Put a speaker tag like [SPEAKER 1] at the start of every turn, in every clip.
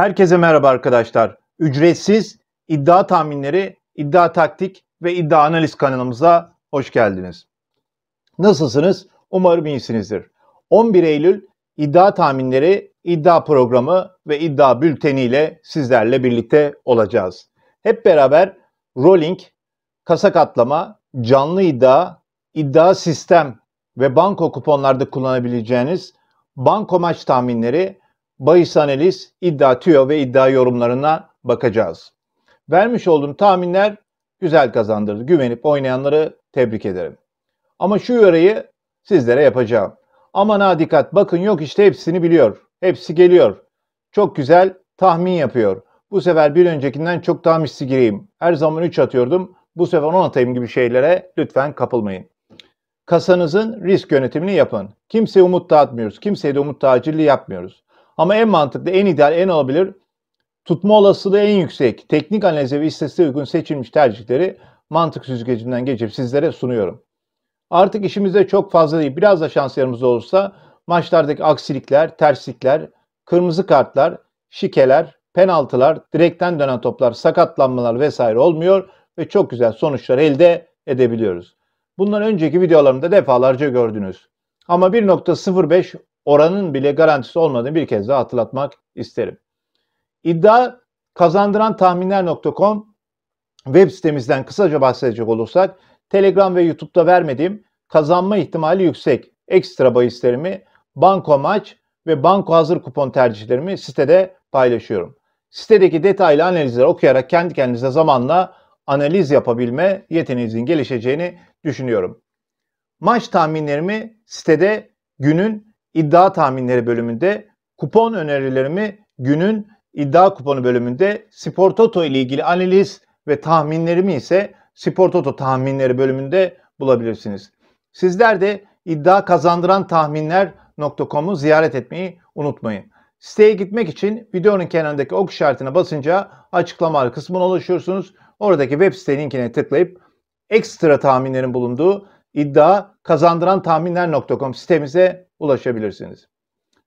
[SPEAKER 1] Herkese merhaba arkadaşlar. Ücretsiz iddia tahminleri, iddia taktik ve iddia analiz kanalımıza hoş geldiniz. Nasılsınız? Umarım iyisinizdir. 11 Eylül iddia tahminleri, iddia programı ve iddia bülteni ile sizlerle birlikte olacağız. Hep beraber rolling, kasa katlama, canlı iddia, iddia sistem ve banko kuponlarda kullanabileceğiniz banko maç tahminleri bahis analiz, iddia tüyo ve iddia yorumlarına bakacağız. Vermiş olduğum tahminler güzel kazandırdı. Güvenip oynayanları tebrik ederim. Ama şu yoreyi sizlere yapacağım. Aman ha dikkat bakın yok işte hepsini biliyor. Hepsi geliyor. Çok güzel tahmin yapıyor. Bu sefer bir öncekinden çok daha misli gireyim. Her zaman 3 atıyordum. Bu sefer 10 atayım gibi şeylere lütfen kapılmayın. Kasanızın risk yönetimini yapın. Kimseye umut dağıtmıyoruz. Kimseye de umut tacirliği yapmıyoruz. Ama en mantıklı, en ideal, en olabilir tutma olasılığı en yüksek, teknik analize ve istatistiğe uygun seçilmiş tercihleri mantık süzgecinden geçip sizlere sunuyorum. Artık işimizde çok fazla değil, biraz da şanslarımız olsa maçlardaki aksilikler, terslikler, kırmızı kartlar, şikeler, penaltılar, direkten dönen toplar, sakatlanmalar vesaire olmuyor ve çok güzel sonuçlar elde edebiliyoruz. Bundan önceki videolarımda defalarca gördünüz. Ama 1.05 oranın bile garantisi olmadığını bir kez daha hatırlatmak isterim. İddia kazandıran tahminler.com web sitemizden kısaca bahsedecek olursak Telegram ve YouTube'da vermediğim kazanma ihtimali yüksek ekstra bahislerimi, banko maç ve banko hazır kupon tercihlerimi sitede paylaşıyorum. Sitedeki detaylı analizleri okuyarak kendi kendinize zamanla analiz yapabilme yeteneğinizin gelişeceğini düşünüyorum. Maç tahminlerimi sitede günün iddia tahminleri bölümünde kupon önerilerimi günün iddia kuponu bölümünde Spor Toto ile ilgili analiz ve tahminlerimi ise Spor Toto tahminleri bölümünde bulabilirsiniz. Sizler de iddia kazandıran tahminler.com'u ziyaret etmeyi unutmayın. Siteye gitmek için videonun kenarındaki ok işaretine basınca açıklamalar kısmına ulaşıyorsunuz. Oradaki web site linkine tıklayıp ekstra tahminlerin bulunduğu iddia kazandıran tahminler.com sitemize ulaşabilirsiniz.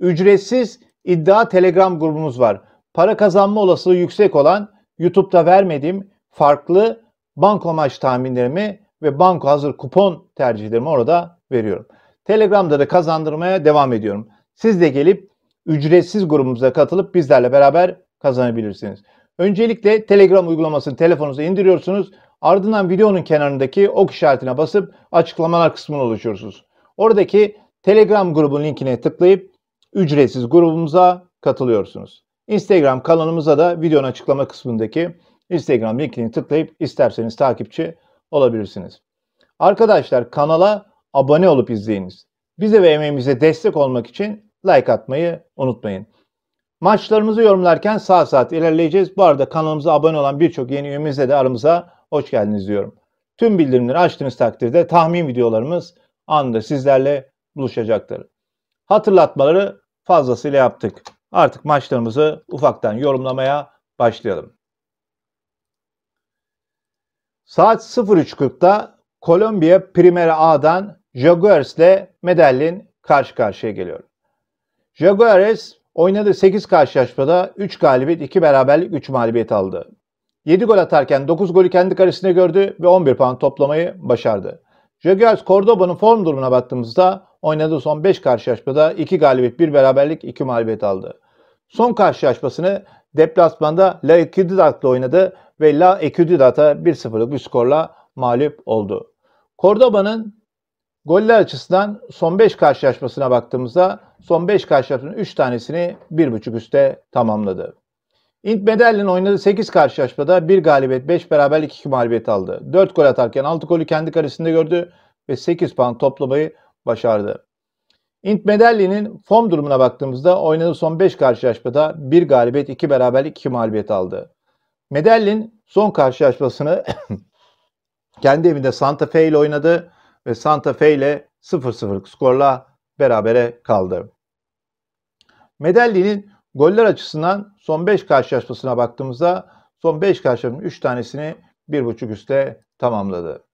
[SPEAKER 1] Ücretsiz iddia Telegram grubumuz var. Para kazanma olasılığı yüksek olan YouTube'da vermediğim farklı banko maç tahminlerimi ve banko hazır kupon tercihlerimi orada veriyorum. Telegram'da da kazandırmaya devam ediyorum. Siz de gelip ücretsiz grubumuza katılıp bizlerle beraber kazanabilirsiniz. Öncelikle Telegram uygulamasını telefonunuza indiriyorsunuz. Ardından videonun kenarındaki ok işaretine basıp açıklamalar kısmına oluşuyorsunuz. Oradaki Telegram grubun linkine tıklayıp ücretsiz grubumuza katılıyorsunuz. Instagram kanalımıza da videonun açıklama kısmındaki Instagram linkini tıklayıp isterseniz takipçi olabilirsiniz. Arkadaşlar kanala abone olup izleyiniz. Bize ve emeğimize destek olmak için like atmayı unutmayın. Maçlarımızı yorumlarken sağ saat ilerleyeceğiz. Bu arada kanalımıza abone olan birçok yeni üyemize de aramıza hoş geldiniz diyorum. Tüm bildirimleri açtığınız takdirde tahmin videolarımız anında sizlerle buluşacakları. Hatırlatmaları fazlasıyla yaptık. Artık maçlarımızı ufaktan yorumlamaya başlayalım. Saat 03.40'da Kolombiya Primera A'dan Jaguars ile Medellin karşı karşıya geliyor. Jaguars oynadığı 8 karşılaşmada 3 galibiyet, 2 beraberlik, 3 mağlubiyet aldı. 7 gol atarken 9 golü kendi karesine gördü ve 11 puan toplamayı başardı. Jaguars Cordoba'nın form durumuna baktığımızda Oynadığı son 5 karşılaşmada 2 galibiyet, 1 beraberlik, 2 mağlubiyet aldı. Son karşılaşmasını deplasmanda La Ecudidat'la oynadı ve La Ecudidat'a 1-0'lık bir skorla mağlup oldu. Cordoba'nın goller açısından son 5 karşılaşmasına baktığımızda son 5 karşılaşmanın 3 tanesini 1.5 üste tamamladı. Int Medellin'in oynadığı 8 karşılaşmada 1 galibiyet, 5 beraberlik, 2 mağlubiyet aldı. 4 gol atarken 6 golü kendi karesinde gördü ve 8 puan toplamayı başardı. Int Medelli'nin form durumuna baktığımızda oynadığı son 5 karşılaşmada 1 galibiyet, 2 beraberlik, 2 mağlubiyet aldı. Medellin son karşılaşmasını kendi evinde Santa Fe ile oynadı ve Santa Fe ile 0-0 skorla berabere kaldı. Medelli'nin goller açısından son 5 karşılaşmasına baktığımızda son 5 karşılaşmanın 3 tanesini 1.5 üste tamamladı.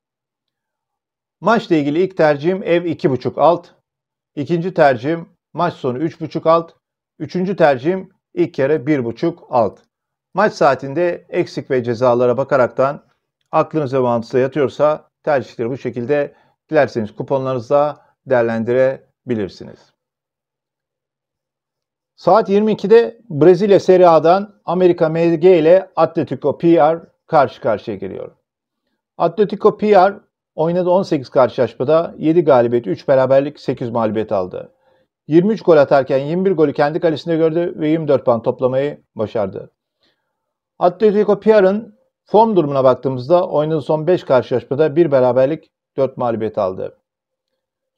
[SPEAKER 1] Maçla ilgili ilk tercihim ev 2.5 alt. İkinci tercihim maç sonu 3.5 alt. Üçüncü tercihim ilk yarı 1.5 alt. Maç saatinde eksik ve cezalara bakaraktan aklınız ve mantığınızda yatıyorsa tercihleri bu şekilde dilerseniz kuponlarınızla değerlendirebilirsiniz. Saat 22'de Brezilya Serie A'dan Amerika MG ile Atletico PR karşı karşıya geliyor. Atletico PR Oynadığı 18 karşılaşmada 7 galibiyet, 3 beraberlik, 8 mağlubiyet aldı. 23 gol atarken 21 golü kendi kalesinde gördü ve 24 puan toplamayı başardı. Atletico Piarın form durumuna baktığımızda oynadığı son 5 karşılaşmada 1 beraberlik, 4 mağlubiyet aldı.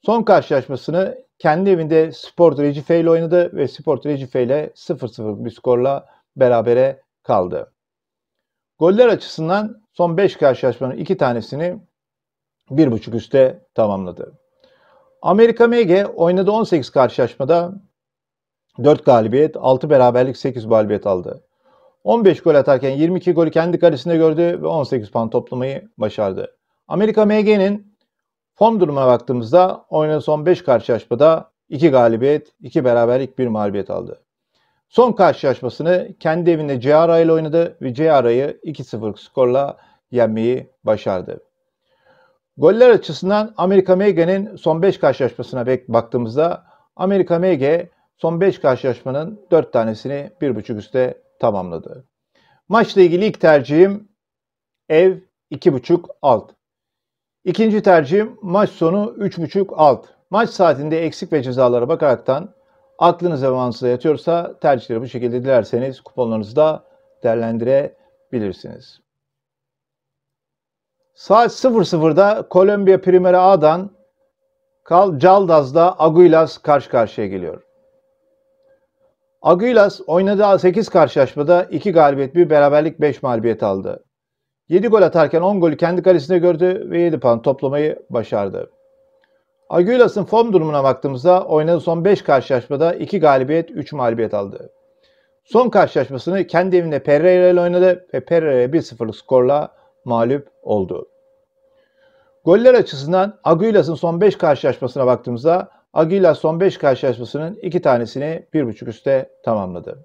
[SPEAKER 1] Son karşılaşmasını kendi evinde Sport Recife ile oynadı ve Sport Recife ile 0-0 bir skorla berabere kaldı. Goller açısından son 5 karşılaşmanın 2 tanesini bir buçuk üste tamamladı. Amerika MG oynadı 18 karşılaşmada 4 galibiyet, 6 beraberlik, 8 mağlubiyet aldı. 15 gol atarken 22 golü kendi kalesinde gördü ve 18 puan toplamayı başardı. Amerika MG'nin form durumuna baktığımızda oynadığı son 5 karşılaşmada 2 galibiyet, 2 beraberlik, 1 mağlubiyet aldı. Son karşılaşmasını kendi evinde Ciara ile oynadı ve Ciara'yı 2-0 skorla yenmeyi başardı. Goller açısından Amerika Mege'nin son 5 karşılaşmasına baktığımızda Amerika Mega son 5 karşılaşmanın 4 tanesini 1.5 üste tamamladı. Maçla ilgili ilk tercihim ev 2.5 alt. İkinci tercihim maç sonu 3.5 alt. Maç saatinde eksik ve cezalara bakaraktan aklınız evanınızda yatıyorsa tercihleri bu şekilde dilerseniz kuponlarınızı da değerlendirebilirsiniz. Saat 00'da Kolombiya Primera A'dan Kal Caldas'da Aguilas karşı karşıya geliyor. Aguilas oynadığı 8 karşılaşmada 2 galibiyet, bir beraberlik, 5 mağlubiyet aldı. 7 gol atarken 10 golü kendi kalesinde gördü ve 7 puan toplamayı başardı. Aguilas'ın form durumuna baktığımızda oynadığı son 5 karşılaşmada 2 galibiyet, 3 mağlubiyet aldı. Son karşılaşmasını kendi evinde Pereira ile oynadı ve Pereira'ya 1-0'lık skorla mağlup oldu. Goller açısından Aguilas'ın son 5 karşılaşmasına baktığımızda Aguilas son 5 karşılaşmasının 2 tanesini 1.5 üste tamamladı.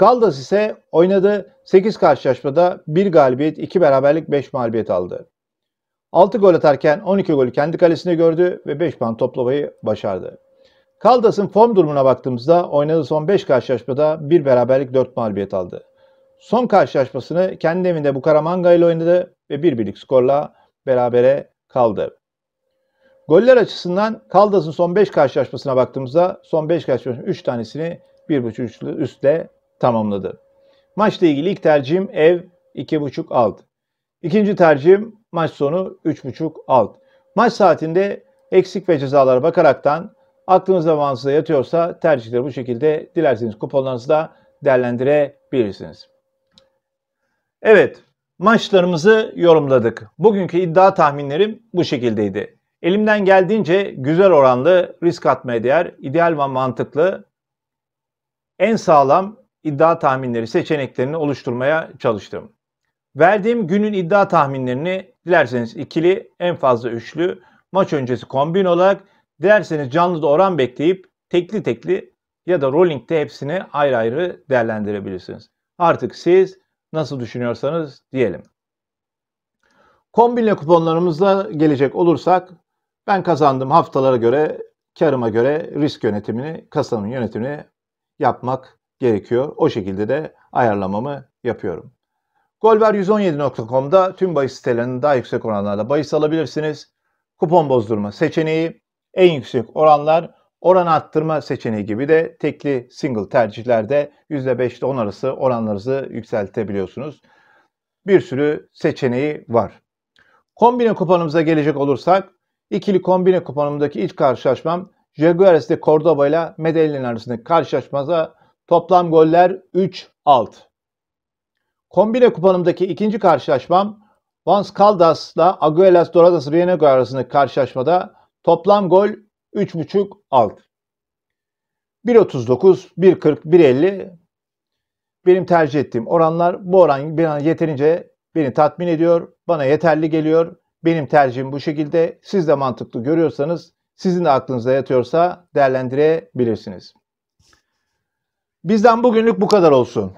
[SPEAKER 1] Caldas ise oynadığı 8 karşılaşmada 1 galibiyet, 2 beraberlik, 5 mağlubiyet aldı. 6 gol atarken 12 golü kendi kalesinde gördü ve 5 puan toplamayı başardı. Caldas'ın form durumuna baktığımızda oynadığı son 5 karşılaşmada 1 beraberlik 4 mağlubiyet aldı. Son karşılaşmasını kendi evinde Bukaramanga ile oynadı ve bir birlik skorla berabere kaldı. Goller açısından Kaldas'ın son 5 karşılaşmasına baktığımızda son 5 karşılaşmasının 3 tanesini 1.5 üstle tamamladı. Maçla ilgili ilk tercihim ev 2.5 alt. İkinci tercihim maç sonu 3.5 alt. Maç saatinde eksik ve cezalara bakaraktan aklınızda mantığınızda yatıyorsa tercihleri bu şekilde dilerseniz kuponlarınızı da değerlendirebilirsiniz. Evet, maçlarımızı yorumladık. Bugünkü iddia tahminlerim bu şekildeydi. Elimden geldiğince güzel oranlı, risk atmaya değer, ideal ve mantıklı, en sağlam iddia tahminleri seçeneklerini oluşturmaya çalıştım. Verdiğim günün iddia tahminlerini dilerseniz ikili, en fazla üçlü, maç öncesi kombin olarak, dilerseniz canlı da oran bekleyip tekli tekli ya da rolling'de hepsini ayrı ayrı değerlendirebilirsiniz. Artık siz Nasıl düşünüyorsanız diyelim. Kombinle kuponlarımızla gelecek olursak ben kazandığım haftalara göre karıma göre risk yönetimini, kasanın yönetimini yapmak gerekiyor. O şekilde de ayarlamamı yapıyorum. Golver117.com'da tüm bahis sitelerinin daha yüksek oranlarla bahis alabilirsiniz. Kupon bozdurma seçeneği, en yüksek oranlar Oran arttırma seçeneği gibi de tekli single tercihlerde %5 ile 10 arası oranlarınızı yükseltebiliyorsunuz. Bir sürü seçeneği var. Kombine kuponumuza gelecek olursak ikili kombine kuponumdaki ilk karşılaşmam Jaguares Cordoba ile Medellin arasındaki karşılaşmada toplam goller 3 6 Kombine kuponumdaki ikinci karşılaşmam Vans Caldas ile Aguelas Doradas Rienega arasındaki karşılaşmada toplam gol 3.5 alt. 1.39, 1.40, 1.50 benim tercih ettiğim oranlar. Bu oran beni yeterince beni tatmin ediyor. Bana yeterli geliyor. Benim tercihim bu şekilde. Siz de mantıklı görüyorsanız, sizin de aklınızda yatıyorsa değerlendirebilirsiniz. Bizden bugünlük bu kadar olsun.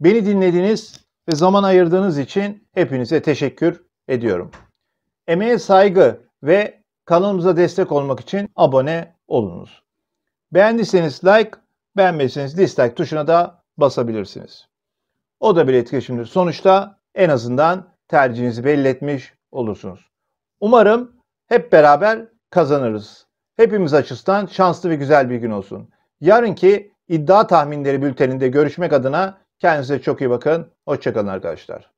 [SPEAKER 1] Beni dinlediğiniz ve zaman ayırdığınız için hepinize teşekkür ediyorum. Emeğe saygı ve Kanalımıza destek olmak için abone olunuz. Beğendiyseniz like, beğenmediyseniz dislike tuşuna da basabilirsiniz. O da bir etkileşimdir. Sonuçta en azından tercihinizi belli etmiş olursunuz. Umarım hep beraber kazanırız. Hepimiz açısından şanslı ve güzel bir gün olsun. Yarınki iddia tahminleri bülteninde görüşmek adına kendinize çok iyi bakın. Hoşçakalın arkadaşlar.